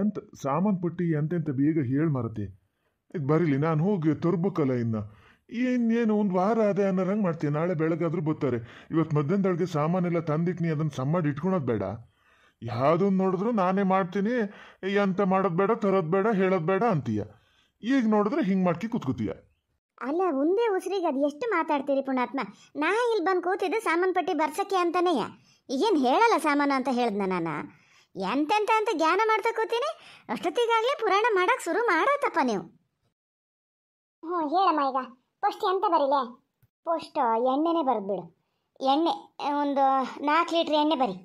ಎಂತ ಸಾಮಾನು ಪಟ್ಟಿ ಎಂತೆಂತ ಬೇಗ ಹೇಳಿ ಮಾರತಿ ಇದು ಬರೀಲಿ ನಾನು ಹೋಗಿ ತರ್ಬೇಕಲ್ಲ ಇನ್ನು ಇನ್ನೇನು ಒಂದು ವಾರ ಅದೇ ರಂಗ್ ಮಾಡ್ತೀನಿ ನಾಳೆ ಬೆಳಗಾದ್ರೂ ಬರ್ತಾರೆ ಇವತ್ತು ಮಧ್ಯಾಹ್ನದೊಳಗೆ ಸಾಮಾನೆಲ್ಲ ತಂದಿಟ್ನಿ ಅದನ್ನು ಸಮ್ಮಾಡಿ ಇಟ್ಕೊಳೋದು ಬೇಡ ಯಾವುದನ್ನು ನೋಡಿದ್ರು ನಾನೇ ಮಾಡ್ತೀನಿ ಎಂತ ಮಾಡೋದು ಬೇಡ ತರೋದು ಬೇಡ ಹೇಳೋದು ಬೇಡ ಅಂತೀಯ ಈಗ ನೋಡಿದ್ರೆ ಹಿಂಗೆ ಮಾಡ್ಕಿ ಕುತ್ಕೋತೀಯ ಅಲ್ಲ ಒಂದೇ ಉಸಿರಿಗೆ ಅದು ಎಷ್ಟು ಮಾತಾಡ್ತೀರಿ ಪುಣಾತ್ಮ ನಾ ಇಲ್ಲಿ ಬಂದು ಕೂತಿದ್ದೆ ಸಾಮಾನು ಪಟ್ಟಿ ಬರ್ಸಕ್ಕೆ ಅಂತಾನೆಯ ಈಗೇನು ಹೇಳಲ್ಲ ಸಾಮಾನು ಅಂತ ಹೇಳ್ದೆ ನಾನು ಎಂತೆಂತ ಅಂತ ಜ್ಞಾನ ಮಾಡ್ತಾ ಕೂತೀನಿ ಅಷ್ಟೊತ್ತಿಗಾಗಲೇ ಪುರಾಣ ಮಾಡಕ್ ಶುರು ಮಾಡತ್ತಪ್ಪ ನೀವು ಹ್ಞೂ ಹೇಳಮ್ಮ ಈಗ ಫಸ್ಟ್ ಎಂತ ಬರೀಲೆ ಫಸ್ಟ್ ಎಣ್ಣೆನೇ ಬರೆದು ಬಿಡು ಎಣ್ಣೆ ಒಂದು ನಾಲ್ಕು ಲೀಟ್ರ್ ಎಣ್ಣೆ ಬರಿ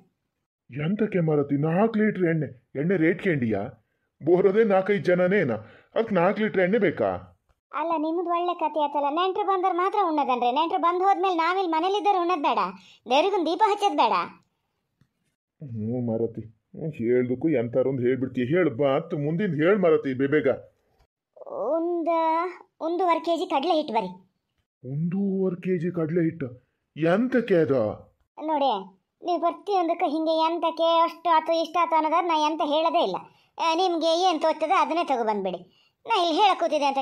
ಎಂತಕ್ಕೆ ಮಾರತಿ ನಾಲ್ಕು ಲೀಟ್ರ್ ಎಣ್ಣೆ ಎಣ್ಣೆ ರೇಟ್ ಕೇಂಡಿಯಾ ಬೋರೋದೇ ನಾಲ್ಕೈದು ಜನನೇನಾ ಅದಕ್ಕೆ ನಾಲ್ಕು ಲೀಟ್ರ್ ಎಣ್ಣೆ ಬೇಕಾ ಅಲ್ಲ ನಿಮ್ಮದು ಒಳ್ಳೆ ಕತೆ ಆತಲ್ಲ ನೆಂಟ್ರು ಬಂದ್ರೆ ಮಾತ್ರ ಉಣ್ಣದನ್ರಿ ನೆಂಟ್ರು ಬಂದು ಹೋದ್ಮೇಲೆ ನಾವಿಲ್ಲಿ ಮನೇಲಿದ್ದರೆ ಉಣ್ಣದ್ ಬೇಡ ದೇವ್ರಿಗೊಂದು ದೀಪ ಹಚ್ಚೋದು ಬೇಡ ಹ್ಞೂ ಮಾರತಿ ಹೇಳ್ದಕ್ಕೂ ಎಂತಾರೊಂದು ಹೇಳ್ಬಿಡ್ತಿ ಹೇಳು ಬಾ ಅಂತ ಮುಂದಿನ ಹೇಳಿ ಮಾರತಿ ಬೇಬೇಗ ಒಂದು ಒಂದೂವರೆ ಕೆ ಜಿ ಕಡಲೆ ಹಿಟ್ಟು ಬರಿ ಒಂದೂವರೆ ಕೆ ಜಿ ಕಡಲೆ ಹಿಟ್ಟು ಎಂತ ಅದು ನೋಡಿ ನೀವು ಪ್ರತಿಯೊಂದಕ್ಕೂ ಹಿಂಗೆ ಎಂತಕ್ಕೆ ಅಷ್ಟು ಆತು ಇಷ್ಟ ಆತು ಅನ್ನೋದಾದ್ರೆ ನಾ ಎಂತ ಹೇಳೋದೇ ಇಲ್ಲ ನಿಮಗೆ ಏನು ತೋರ್ತದೆ ಅದನ್ನೇ ತಗೊಬಂದ್ಬಿಡಿ ನಾ ಇಲ್ಲಿ ಹೇಳಕ್ಕೆ ಕೂತಿದ್ದೆ ಅಂತ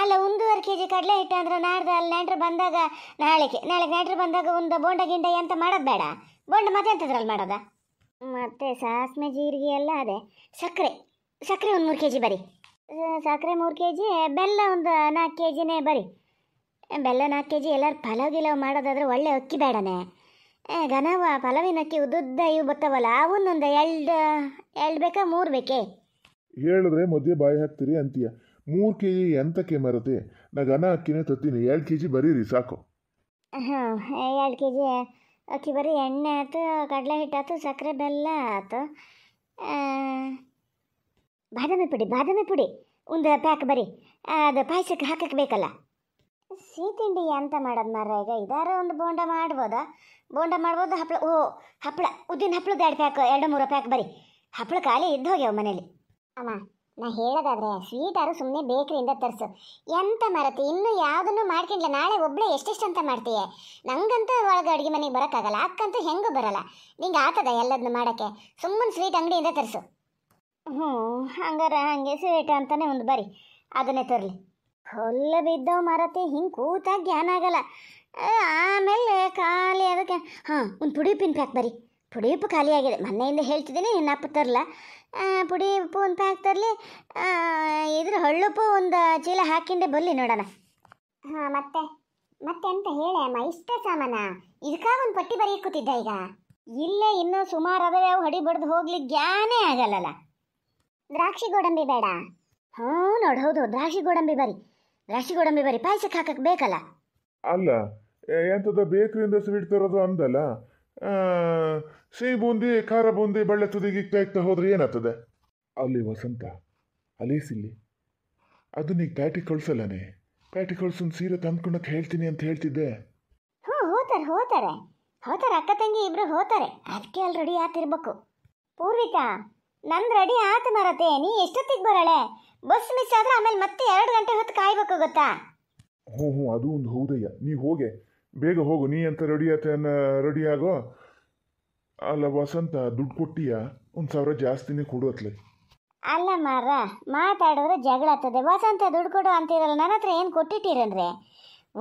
ಅಲ್ಲ ಒಂದೂವರೆ ಕೆ ಜಿ ಕಡಲೆ ಹಿಟ್ಟು ಅಂದ್ರೆ ನಾಡ್ದು ಅಲ್ಲಿ ನೆಂಟ್ರು ಬಂದಾಗ ನಾಳೆಗೆ ನಾಳೆಗೆ ನೆಂಟ್ರು ಬಂದಾಗ ಒಂದು ಬೋಂಡ ಗಿಂಡ ಎಂತ ಮಾಡೋದು ಬೇಡ ಬೋಂಡ ಮತ್ತೆ ಎಂತದ್ರಲ್ಲಿ ಮಾಡೋದಾ ಮತ್ತು ಸಾಸಿವೆ ಜೀರಿಗೆ ಎಲ್ಲ ಅದೇ ಸಕ್ಕರೆ ಸಕ್ಕರೆ ಒಂದು ಮೂರು ಕೆ ಜಿ ಬರಿ ಸಕ್ಕರೆ ಮೂರು ಕೆ ಜಿ ಬೆಲ್ಲ ಒಂದು ನಾಲ್ಕು ಕೆ ಜಿನೇ ಬರಿ ಬೆಲ್ಲ ನಾಲ್ಕು ಕೆ ಜಿ ಎಲ್ಲರೂ ಪಲಾವ್ ಗಿಲಾವ್ ಮಾಡೋದಾದ್ರೆ ಒಳ್ಳೆ ಅಕ್ಕಿ ಬೇಡನೆ ಘನವ ಪಲಾವಿನ ಅಕ್ಕಿ ಉದ್ದುದ್ದ ಇವು ಬರ್ತಾವಲ್ಲ ಅವನ್ನೊಂದು ಎರಡು ಎರಡು ಬೇಕಾ ಮೂರು ಬೇಕೇ ಹೇಳಿದ್ರೆ ಮದುವೆ ಬಾಯಿ ಹಾಕ್ತೀರಿ ಅಂತೀಯ ಮೂರು ಕೆ ಜಿ ಎಂತಕ್ಕೆ ಮರತೆ ನಾ ಘನ ಅಕ್ಕಿನೇ ತತ್ತೀನಿ ಎರಡು ಕೆ ಜಿ ಬರೀರಿ ಸಾಕು ಹಾಂ ಎರಡು ಕೆ ಜಿ ಅಕ್ಕಿ ಬರೀ ಎಣ್ಣೆ ಆಯ್ತು ಕಡಲೆ ಹಿಟ್ಟು ಸಕ್ಕರೆ ಬೆಲ್ಲ ಆಯ್ತು ಬಾದಾಮಿ ಪುಡಿ ಬಾದಾಮಿ ಪುಡಿ ಒಂದು ಪ್ಯಾಕ್ ಬರೀ ಅದು ಪಾಯಸಕ್ಕೆ ಹಾಕಕ್ಕೆ ಬೇಕಲ್ಲ ಸಿಹಿ ತಿಂಡಿ ಎಂತ ಮಾಡೋದು ಮಾರ ಈಗ ಇದಾರ ಒಂದು ಬೋಂಡ ಮಾಡ್ಬೋದಾ ಬೋಂಡ ಮಾಡ್ಬೋದು ಹಪ್ಪಳ ಓ ಹಪ್ಪಳ ಉದ್ದಿನ ಹಪ್ಪಳದ ಎರಡು ಪ್ಯಾಕ್ ಎರಡು ಮೂರು ಪ್ಯಾಕ್ ಬರೀ ಹಪ್ಪಳ ಖಾಲಿ ಇದ್ದು ಹೋಗ್ಯಾವ ಮನೇಲಿ ಅಮ್ಮ ನಾ ಹೇಳೋದಾದ್ರೆ ಸ್ವೀಟಾರು ಸುಮ್ಮನೆ ಬೇಕರಿಯಿಂದ ತರಿಸು ಎಂತ ಮರತಿ ಇನ್ನೂ ಯಾವುದನ್ನು ಮಾಡ್ಕೊಂಡಿಲ್ಲ ನಾಳೆ ಒಬ್ಬಳೆ ಎಷ್ಟೆಷ್ಟಂತ ಮಾಡ್ತೀಯ ನಂಗಂತೂ ಒಳಗೆ ಅಡುಗೆ ಮನೆಗೆ ಬರೋಕ್ಕಾಗಲ್ಲ ಅಕ್ಕಂತೂ ಹೆಂಗೂ ಬರಲ್ಲ ನಿಂಗೆ ಆತದ ಎಲ್ಲದನ್ನು ಮಾಡೋಕ್ಕೆ ಸುಮ್ಮನೆ ಸ್ವೀಟ್ ಅಂಗಡಿಯಿಂದ ತರಿಸು ಹ್ಞೂ ಹಂಗಾರ ಹಂಗೆ ಸ್ವೀಟ್ ಅಂತಲೇ ಒಂದು ಬರಿ ಅದನ್ನೇ ತರಲಿ ಹೊಲ್ಲ ಬಿದ್ದೋ ಮರತಿ ಹಿಂಗೆ ಕೂತ ಜ್ಞಾನ ಆಗಲ್ಲ ಆಮೇಲೆ ಖಾಲಿ ಅದಕ್ಕೆ ಹಾಂ ಒಂದು ಪುಡಿ ಪ್ಯಾಕ್ ಬರಿ ಪುಡಿ ಖಾಲಿಯಾಗಿದೆ ಮೊನ್ನೆಯಿಂದ ಹೇಳ್ತಿದ್ದೀನಿ ನೆನಪು ತರಲ್ಲ ಪುಡಿ ಉಪ್ಪು ಅಂತ ಹಾಕ್ತಾರಲಿ ಇದ್ರ ಹಳ್ಳುಪ್ಪು ಒಂದು ಚೀಲ ಹಾಕಿಂಡೆ ಬಲ್ಲಿ ನೋಡೋಣ ಹಾಂ ಮತ್ತೆ ಮತ್ತೆ ಅಂತ ಅಮ್ಮ ಇಷ್ಟ ಸಾಮಾನ ಇದಕ್ಕಾಗ ಒಂದು ಪಟ್ಟಿ ಬರೀ ಕೂತಿದ್ದ ಈಗ ಇಲ್ಲೇ ಇನ್ನೂ ಸುಮಾರು ಅದವೆ ಅವು ಹಡಿ ಬಡ್ದು ಹೋಗ್ಲಿ ಗ್ಯಾನೇ ಆಗಲ್ಲಲ್ಲ ದ್ರಾಕ್ಷಿ ಗೋಡಂಬಿ ಬೇಡ ಹ್ಞೂ ನೋಡಿ ಹೌದು ದ್ರಾಕ್ಷಿ ಗೋಡಂಬಿ ಬರಿ ದ್ರಾಕ್ಷಿ ಗೋಡಂಬಿ ಬರಿ ಪಾಯಸಕ್ಕೆ ಹಾಕಕ್ಕೆ ಬೇಕಲ್ಲ ಅಲ್ಲ ಎಂಥದ ಬೇಕರಿಂದ ಸ್ವೀಟ್ ತರೋದು ಅಂದಲ್ಲ ಸಿಹಿ ಬೂಂದಿ ಖಾರ ಬೂಂದಿ ಬಳ್ಳೆ ತುದಿಗೆ ಇಕ್ತಾ ಹೋದ್ರೆ ಏನಾಗ್ತದೆ ಅಲ್ಲಿ ವಸಂತ ಅಲೀಸಿಲ್ಲಿ ಅದು ನೀ ಪ್ಯಾಟಿ ಕಳ್ಸಲ್ಲನೆ ಪ್ಯಾಟಿ ಕಳ್ಸನ್ ಸೀರೆ ತಂದ್ಕೊಂಡಕ್ಕೆ ಹೇಳ್ತೀನಿ ಅಂತ ಹೇಳ್ತಿದ್ದೆ ಹ್ಞೂ ಹೋತಾರೆ ಹೋತಾರೆ ಹೋತಾರೆ ಅಕ್ಕ ತಂಗಿ ಇಬ್ರು ಹೋತಾರೆ ಅದಕ್ಕೆ ಅಲ್ಲಿ ರೆಡಿ ಆಗ್ತಿರ್ಬೇಕು ಪೂರ್ವಿಕಾ ನಂದು ರೆಡಿ ಆತು ಮರತೆ ನೀ ಎಷ್ಟೊತ್ತಿಗೆ ಬರಳೆ ಬಸ್ ಮಿಸ್ ಆದ್ರೆ ಆಮೇಲೆ ಮತ್ತೆ ಎರಡು ಗಂಟೆ ಹೊತ್ತು ಕಾಯ್ಬೇಕು ಗೊತ್ತಾ ಹ್ಞೂ ಹ್ಞೂ ಅದು ಒಂದು ಹೌದಯ್ಯ ನೀ ಹೋಗೆ ಬೇಗ ಹೋಗು ನೀ ಅಂತ ರೆಡಿ ಆತನ ರೆಡಿ ಆಗೋ ಅಲ್ಲ ವಸಂತ ದುಡ್ಡು ಕೊಟ್ಟಿಯ ಒಂದು ಸಾವಿರ ಜಾಸ್ತಿನೇ ಕೊಡು ಅತ್ಲೆ ಅಲ್ಲ ಮಾರ ಮಾತಾಡಿದ್ರೆ ಜಗಳ ಆಗ್ತದೆ ವಸಂತ ದುಡ್ಡು ಕೊಡು ಅಂತಿರಲ್ಲ ನನ್ನ ಹತ್ರ ಏನು ಕೊಟ್ಟಿಟ್ಟಿರಂದ್ರೆ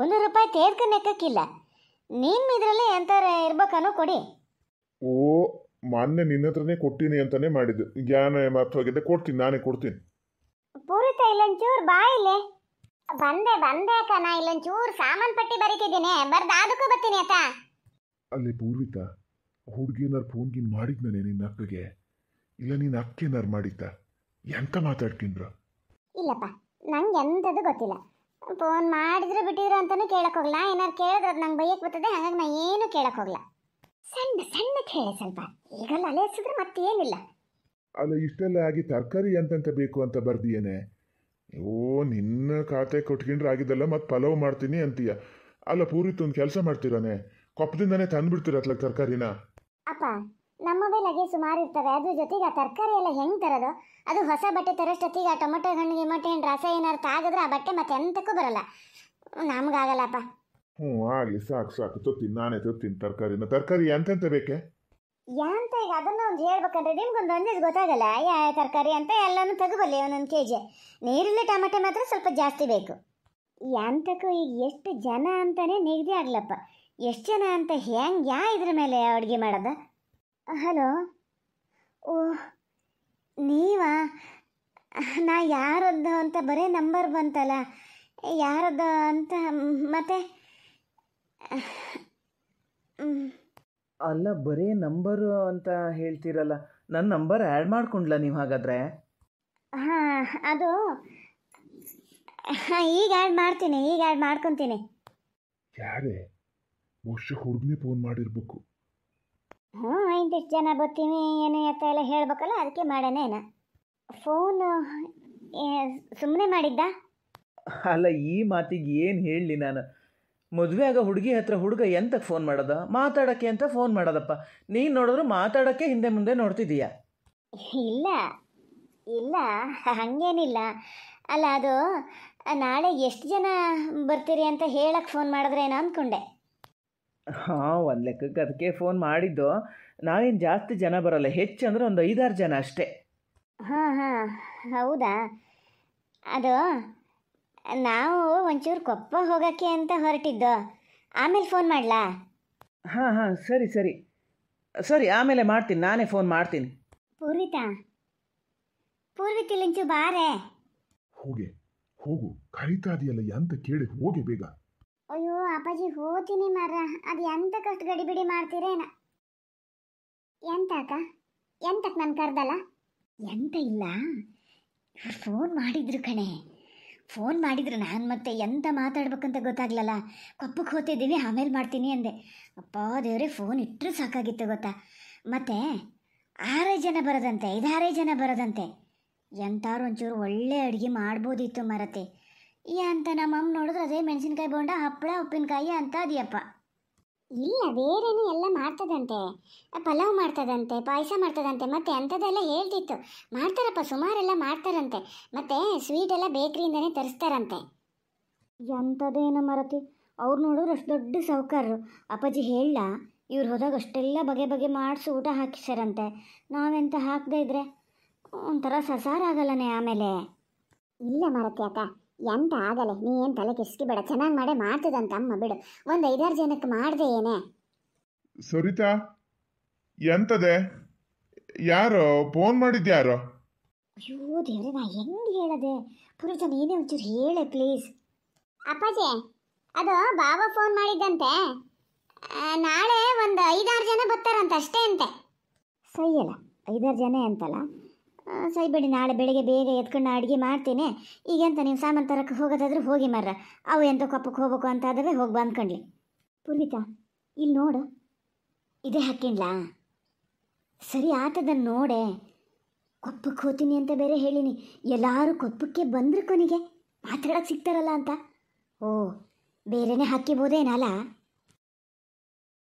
ಒಂದು ರೂಪಾಯಿ ತೇರ್ಕ ನೆಕ್ಕಕ್ಕಿಲ್ಲ ನಿಮ್ಮ ಇದರಲ್ಲಿ ಎಂತಾರ ಇರ್ಬೇಕನ್ನು ಕೊಡಿ ಓ ಮೊನ್ನೆ ನಿನ್ನ ಹತ್ರನೇ ಕೊಟ್ಟಿನಿ ಅಂತಾನೆ ಮಾಡಿದ್ದು ಜ್ಞಾನ ಮರ್ತೋಗಿದ್ದೆ ಕೊಡ್ತೀನಿ ನಾನೇ ಕೊಡ್ತೀನಿ ಪೂರಿತ ಇಲ್ಲ ಬಾ ಬಾಯಿಲೆ ಬಂದೆ ಬಂದೆ ಅಕ್ಕ ನಾ ಇಲ್ಲೊಂಚೂರು ಸಾಮಾನ್ ಪಟ್ಟಿ ಬರಿತಿದ್ದೀನಿ ಬರ್ದ ಅದಕ್ಕೂ ಬರ್ತೀನಿ ಅಕ್ಕ ಅಲ್ಲಿ ಪೂರ್ವಿತ ಹುಡುಗಿನಾರು ಫೋನ್ ಗೀನ್ ಮಾಡಿದ್ನೇ ನಿನ್ನ ಅಕ್ಕಗೆ ಇಲ್ಲ ನಿನ್ನ ಅಕ್ಕೇನಾರು ಮಾಡಿದ್ದ ಎಂತ ಮಾತಾಡ್ಕೊಂಡ್ರು ಇಲ್ಲಪ್ಪ ನಂಗೆ ಎಂಥದ್ದು ಗೊತ್ತಿಲ್ಲ ಫೋನ್ ಮಾಡಿದ್ರು ಬಿಟ್ಟಿದ್ರು ಅಂತಾನು ಕೇಳಕ್ ಹೋಗ್ಲಾ ಏನಾರು ಕೇಳಿದ್ರೆ ಅದು ನಂಗೆ ಬೈಯಕ್ ಬರ್ತದೆ ಹಂಗಾಗಿ ನಾ ಏನು ಕೇಳಕ್ ಹೋಗ್ಲಾ ಸಣ್ಣ ಸಣ್ಣ ಕೇಳಿ ಸ್ವಲ್ಪ ಈಗಲ್ಲ ಅಲೆಸಿದ್ರೆ ಮತ್ತೇನಿಲ್ಲ ಅಲ್ಲ ಇಷ್ಟೆಲ್ಲ ಆಗಿ ತರಕಾರಿ ಎಂತಂತ ಬೇಕು ಅಂತ ಬರ್ದಿಯೇನೆ ಓ ನಿನ್ನ ಖಾತೆ ಕೊಟ್ಕೊಂಡ್ರೆ ಆಗಿದ್ದಲ್ಲ ಮತ್ತು ಪಲಾವ್ ಮಾಡ್ತೀನಿ ಅಂತೀಯ ಅಲ್ಲ ಪೂರಿ ಒಂದು ಕೆಲಸ ಮಾಡ್ತೀರಾನೆ ಕೊಪ್ಪದಿಂದನೇ ತಂದ್ಬಿಡ್ತೀರ ಅತ್ಲಕ್ ತರಕಾರಿನ ಅಪ್ಪ ನಮ್ಮ ಬೆಲೆಗೆ ಸುಮಾರು ಇರ್ತವೆ ಅದ್ರ ಜೊತೆಗೆ ಆ ತರಕಾರಿ ಎಲ್ಲ ಹೆಂಗೆ ತರೋದು ಅದು ಹೊಸ ಬಟ್ಟೆ ತರೋಷ್ಟೊತ್ತಿಗೆ ಆ ಟೊಮೊಟೊ ಹಣ್ಣು ಗಿಮೊಟೊ ಹಣ್ಣು ರಸ ಏನಾದ್ರು ತಾಗಿದ್ರೆ ಆ ಬಟ್ಟೆ ಮತ್ತೆ ಎಂತಕ್ಕೂ ಬರಲ್ಲ ನಮ್ಗಾಗಲ್ಲಪ್ಪ ಹ್ಞೂ ಆಗಲಿ ಸಾಕು ಸಾಕು ತೊತ್ತೀನಿ ನಾನೇ ತೊತ್ತೀನಿ ತರಕಾರಿನ ತರಕಾರಿ ಎಂತೆಂತ ಬೇಕೆ ಯಾಂತ ಈಗ ಅದನ್ನ ಒಂದು ಹೇಳ್ಬೇಕಂದ್ರೆ ನಿಮ್ಗೊಂದು ಅಂದಾಜು ಗೊತ್ತಾಗಲ್ಲ ಯಾವ ತರಕಾರಿ ಅಂತ ಎಲ್ಲನೂ ತಗೋಬಲ್ಲೆ ಒಂದೊಂದು ಕೆ ಜಿ ನೀರುಳ್ಳಿ ಟೊಮೆಟೊ ಮಾತ್ರ ಸ್ವಲ್ಪ ಜಾಸ್ತಿ ಬೇಕು ಯಾಂತಕ್ಕೂ ಈಗ ಎಷ್ಟು ಜನ ಅಂತಾನೆ ನಿಗದಿ ಆಗ್ಲಪ್ಪ ಎಷ್ಟು ಜನ ಅಂತ ಹೆಂಗೆ ಯಾ ಇದ್ರ ಮೇಲೆ ಅಡುಗೆ ಮಾಡೋದ ಹಲೋ ಓ ನೀವಾ ನಾ ಯಾರದ್ದು ಅಂತ ಬರೀ ನಂಬರ್ ಬಂತಲ್ಲ ಯಾರದ್ದು ಅಂತ ಮತ್ತೆ ಅಲ್ಲ ಬರೀ ನಂಬರು ಅಂತ ಹೇಳ್ತೀರಲ್ಲ ನನ್ನ ನಂಬರ್ ಆ್ಯಡ್ ಮಾಡ್ಕೊಂಡ್ಲಾ ನೀವು ಹಾಗಾದ್ರೆ ಹಾಂ ಅದು ಈಗ ಆ್ಯಡ್ ಮಾಡ್ತೀನಿ ಈಗ ಆ್ಯಡ್ ಮಾಡ್ಕೊತೀನಿ ಯಾರೇ ಬಹುಶಃ ಹುಡುಗನೇ ಫೋನ್ ಮಾಡಿರ್ಬೇಕು ಹ್ಞೂ ಇಂತಿಷ್ಟು ಜನ ಬರ್ತೀನಿ ಏನು ಅಂತ ಎಲ್ಲ ಹೇಳ್ಬೇಕಲ್ಲ ಅದಕ್ಕೆ ಮಾಡೋಣ ಫೋನ್ ಸುಮ್ಮನೆ ಮಾಡಿದ್ದ ಅಲ್ಲ ಈ ಮಾತಿಗೆ ಏನು ಹೇಳಲಿ ನಾನು ಮದುವೆ ಆಗೋ ಹುಡುಗಿ ಹತ್ರ ಹುಡುಗ ಎಂತಕ್ಕೆ ಫೋನ್ ಮಾಡೋದ ಮಾತಾಡಕ್ಕೆ ಅಂತ ಫೋನ್ ಮಾಡೋದಪ್ಪ ನೀನು ನೋಡಿದ್ರು ಮಾತಾಡೋಕ್ಕೆ ಹಿಂದೆ ಮುಂದೆ ನೋಡ್ತಿದ್ದೀಯ ಇಲ್ಲ ಇಲ್ಲ ಹಾಗೇನಿಲ್ಲ ಅಲ್ಲ ಅದು ನಾಳೆ ಎಷ್ಟು ಜನ ಬರ್ತೀರಿ ಅಂತ ಹೇಳಕ್ಕೆ ಫೋನ್ ಏನೋ ಅಂದ್ಕೊಂಡೆ ಹಾಂ ಒಂದು ಲೆಕ್ಕಕ್ಕೆ ಅದಕ್ಕೆ ಫೋನ್ ಮಾಡಿದ್ದು ನಾವೇನು ಜಾಸ್ತಿ ಜನ ಬರಲ್ಲ ಹೆಚ್ಚು ಅಂದ್ರೆ ಒಂದು ಐದಾರು ಜನ ಅಷ್ಟೇ ಹಾಂ ಹಾಂ ಹೌದಾ ಅದು ನಾವು ಒಂಚೂರು ಕೊಪ್ಪ ಹೋಗೋಕ್ಕೆ ಅಂತ ಹೊರಟಿದ್ದು ಆಮೇಲೆ ಫೋನ್ ಮಾಡಲಾ ಹಾಂ ಹಾಂ ಸರಿ ಸರಿ ಸರಿ ಆಮೇಲೆ ಮಾಡ್ತೀನಿ ನಾನೇ ಫೋನ್ ಮಾಡ್ತೀನಿ ಪೂರ್ವಿತಾ ಪೂರ್ವಿತ ಇಲ್ಲೊಂಚೂರು ಬಾರೆ ಹೋಗೆ ಹೋಗು ಕರೀತಾ ಇದೆಯಲ್ಲ ಅಂತ ಕೇಳಿ ಹೋಗಿ ಬೇಗ ಅಯ್ಯೋ ಅಪ್ಪಾಜಿ ಹೋತೀನಿ ಮಾರ ಅದು ಎಂತ ಕಷ್ಟ ಗಡಿಬಿಡಿ ಮಾಡ್ತೀರೇನ ಅಕ್ಕ ಎಂತಕ್ ನಾನು ಕರ್ದಲ್ಲ ಎಂತ ಇಲ್ಲ ಫೋನ್ ಮಾಡಿದ್ರು ಕಣೆ ಫೋನ್ ಮಾಡಿದ್ರು ನಾನು ಮತ್ತೆ ಎಂತ ಮಾತಾಡ್ಬೇಕಂತ ಗೊತ್ತಾಗ್ಲಲ್ಲ ಕಪ್ಪಕ್ಕೆ ಹೋಗ್ತಿದ್ದೀನಿ ಆಮೇಲೆ ಮಾಡ್ತೀನಿ ಅಂದೆ ಅಪ್ಪ ದೇವ್ರೆ ಫೋನ್ ಇಟ್ಟರು ಸಾಕಾಗಿತ್ತು ಗೊತ್ತಾ ಮತ್ತೆ ಆರೈ ಜನ ಬರೋದಂತೆ ಐದಾರೇ ಜನ ಬರೋದಂತೆ ಎಂಥವ್ರು ಒಂಚೂರು ಒಳ್ಳೆ ಅಡುಗೆ ಮಾಡ್ಬೋದಿತ್ತು ಮರತೆ ಈ ಅಂತ ನಮ್ಮಮ್ಮ ನೋಡಿದ್ರೆ ಅದೇ ಮೆಣಸಿನ್ಕಾಯಿ ಬೋಂಡ ಹಪ್ಪಳ ಉಪ್ಪಿನಕಾಯಿ ಅಂತ ಅದಿಯಪ್ಪ ಇಲ್ಲ ಬೇರೆನೂ ಎಲ್ಲ ಮಾಡ್ತದಂತೆ ಪಲಾವ್ ಮಾಡ್ತದಂತೆ ಪಾಯಸ ಮಾಡ್ತದಂತೆ ಮತ್ತೆ ಅಂಥದ್ದೆಲ್ಲ ಹೇಳ್ತಿತ್ತು ಮಾಡ್ತಾರಪ್ಪ ಸುಮಾರೆಲ್ಲ ಮಾಡ್ತಾರಂತೆ ಮತ್ತೆ ಸ್ವೀಟ್ ಎಲ್ಲ ಬೇಕ್ರಿಯಿಂದನೇ ತರಿಸ್ತಾರಂತೆ ಎಂಥದೇನು ಮರತಿ ಅವ್ರು ನೋಡೋರು ಅಷ್ಟು ದೊಡ್ಡ ಸೌಕರ್ರು ಅಪ್ಪಾಜಿ ಹೇಳ ಇವ್ರು ಹೋದಾಗ ಅಷ್ಟೆಲ್ಲ ಬಗೆ ಬಗೆ ಮಾಡಿಸಿ ಊಟ ಹಾಕಿಸ್ಯಾರಂತೆ ನಾವೆಂತ ಹಾಕದೇ ಇದ್ರೆ ಒಂಥರ ಸಸಾರ ಆಗಲ್ಲನೇ ಆಮೇಲೆ ಇಲ್ಲ ಮರತಿ ಅಕ್ಕ ಎಂತ ಆಗಲ್ಲ ನೀ ಏನು ತಲೆ ಕೆಸ್ಕಿಬೇಡ ಚೆನ್ನಾಗಿ ಮಾಡೇ ಮಾಡ್ತದಂತ ಅಮ್ಮ ಬಿಡು ಒಂದು ಐದಾರು ಜನಕ್ಕೆ ಮಾಡಿದೆ ಏನೇ ಸರಿತಾ ಎಂತದೆ ಯಾರೋ ಫೋನ್ ಮಾಡಿದ್ಯಾರೋ ಅಯ್ಯೋ ದೇವ್ರೆ ನಾ ಹೆಂಗೆ ಹೇಳದೆ ಪುರುಷ ನೀನೇ ಒಂಚೂರು ಹೇಳೆ ಪ್ಲೀಸ್ ಅಪ್ಪಾಜಿ ಅದು ಬಾಬಾ ಫೋನ್ ಮಾಡಿದ್ದಂತೆ ನಾಳೆ ಒಂದು ಐದಾರು ಜನ ಬರ್ತಾರಂತ ಅಷ್ಟೇ ಅಂತೆ ಸೈಯಲ್ಲ ಐದಾರು ಜನ ಅಂತಲ್ಲ ಸೈಬೇಡಿ ನಾಳೆ ಬೆಳಗ್ಗೆ ಬೇಗ ಎತ್ಕೊಂಡು ಅಡುಗೆ ಮಾಡ್ತೀನಿ ಎಂತ ನೀವು ಸಾಮಾನು ತರಕ್ಕೆ ಹೋಗೋದಾದ್ರೆ ಹೋಗಿ ಮರ ಅವು ಎಂತ ಕಪ್ಪಕ್ಕೆ ಹೋಗ್ಬೇಕು ಅಂತ ಆದರೆ ಹೋಗಿ ಬಂದ್ಕೊಂಡ್ಲಿ ಪೂರ್ವಿತಾ ಇಲ್ಲಿ ನೋಡು ಇದೇ ಹಾಕಿನ್ಲಾ ಸರಿ ಆತದನ್ನು ನೋಡೆ ಕೊಪ್ಪಕ್ಕೆ ಹೋತೀನಿ ಅಂತ ಬೇರೆ ಹೇಳಿನಿ ಎಲ್ಲರೂ ಕೊಪ್ಪಕ್ಕೆ ಬಂದರು ಕೊನಿಗೆ ಮಾತಾಡೋಕೆ ಸಿಗ್ತಾರಲ್ಲ ಅಂತ ಓ ಬೇರೆನೇ ಹಾಕಿಬೋದೇನಲ್ಲ